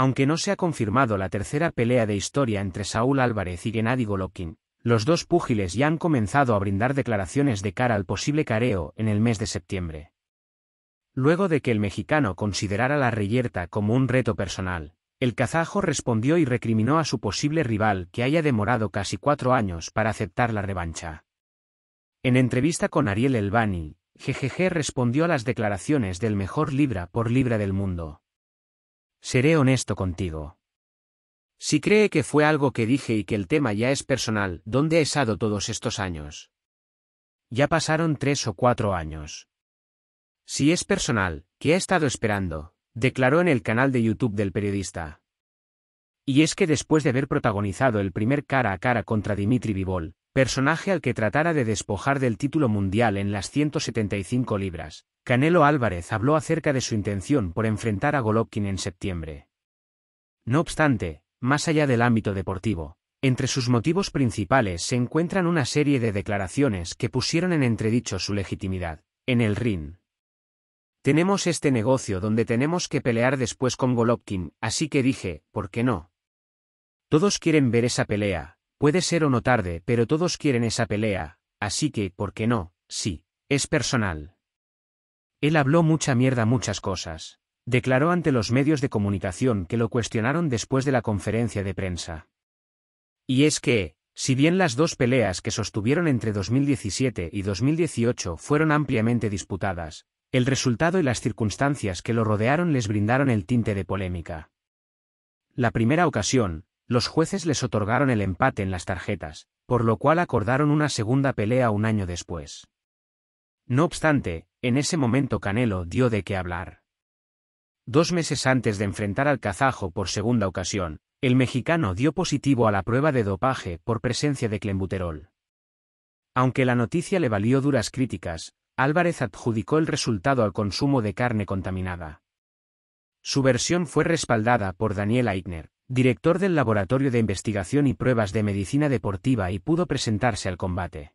Aunque no se ha confirmado la tercera pelea de historia entre Saúl Álvarez y Gennady Golovkin, los dos púgiles ya han comenzado a brindar declaraciones de cara al posible careo en el mes de septiembre. Luego de que el mexicano considerara la reyerta como un reto personal, el kazajo respondió y recriminó a su posible rival que haya demorado casi cuatro años para aceptar la revancha. En entrevista con Ariel Elbani, GGG respondió a las declaraciones del mejor libra por libra del mundo. Seré honesto contigo. Si cree que fue algo que dije y que el tema ya es personal, ¿dónde ha estado todos estos años? Ya pasaron tres o cuatro años. Si es personal, ¿qué ha estado esperando? declaró en el canal de YouTube del periodista. Y es que después de haber protagonizado el primer cara a cara contra Dimitri Vivol, personaje al que tratara de despojar del título mundial en las 175 libras, Canelo Álvarez habló acerca de su intención por enfrentar a Golovkin en septiembre. No obstante, más allá del ámbito deportivo, entre sus motivos principales se encuentran una serie de declaraciones que pusieron en entredicho su legitimidad, en el ring. Tenemos este negocio donde tenemos que pelear después con Golovkin, así que dije, ¿por qué no? Todos quieren ver esa pelea, Puede ser o no tarde, pero todos quieren esa pelea, así que, ¿por qué no? Sí, es personal. Él habló mucha mierda muchas cosas. Declaró ante los medios de comunicación que lo cuestionaron después de la conferencia de prensa. Y es que, si bien las dos peleas que sostuvieron entre 2017 y 2018 fueron ampliamente disputadas, el resultado y las circunstancias que lo rodearon les brindaron el tinte de polémica. La primera ocasión, los jueces les otorgaron el empate en las tarjetas, por lo cual acordaron una segunda pelea un año después. No obstante, en ese momento Canelo dio de qué hablar. Dos meses antes de enfrentar al kazajo por segunda ocasión, el mexicano dio positivo a la prueba de dopaje por presencia de Clembuterol. Aunque la noticia le valió duras críticas, Álvarez adjudicó el resultado al consumo de carne contaminada. Su versión fue respaldada por Daniel Aigner, director del Laboratorio de Investigación y Pruebas de Medicina Deportiva y pudo presentarse al combate.